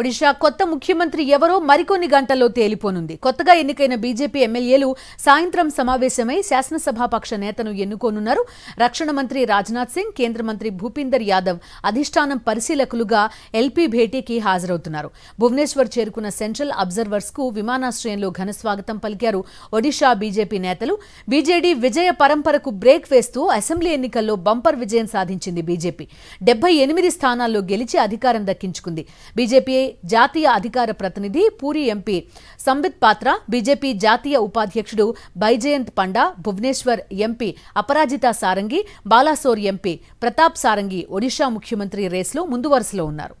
ఒడిషా కొత్త ముఖ్యమంత్రి ఎవరో మరికొన్ని గంటల్లో తేలిపోనుంది కొత్తగా ఎన్నికైన బీజేపీ ఎమ్మెల్యేలు సాయంత్రం సమావేశమై శాసనసభాపక్ష నేతను ఎన్నుకోనున్నారు రక్షణ మంత్రి రాజ్నాథ్ సింగ్ కేంద్ర మంత్రి భూపీందర్ యాదవ్ అధిష్టానం పరిశీలకులుగా ఎల్పీ భేటీకి హాజరవుతున్నారు భువనేశ్వర్ చేరుకున్న సెంట్రల్ అబ్జర్వర్స్ కు విమానాశ్రయంలో ఘనస్వాగతం పలికారు ఒడిషా బీజేపీ నేతలు బీజేడీ విజయ పరంపరకు బ్రేక్ వేస్తూ అసెంబ్లీ ఎన్నికల్లో బంపర్ విజయం సాధించింది బీజేపీ డెబ్బై ఎనిమిది స్థానాల్లో గెలిచి అధికారం దక్కించుకుంది బీజేపీ జాతీయ అధికార ప్రతినిధి పూరి ఎంపీ సంబిత్ పాత్ర బీజేపీ జాతీయ ఉపాధ్యక్షుడు బైజయంత్ పండా భువనేశ్వర్ ఎంపీ అపరాజిత సారంగి బాలాసోర్ ఎంపీ ప్రతాప్ సారంగి ఒడిషా ముఖ్యమంత్రి రేసులో ముందు వరుసలో ఉన్నారు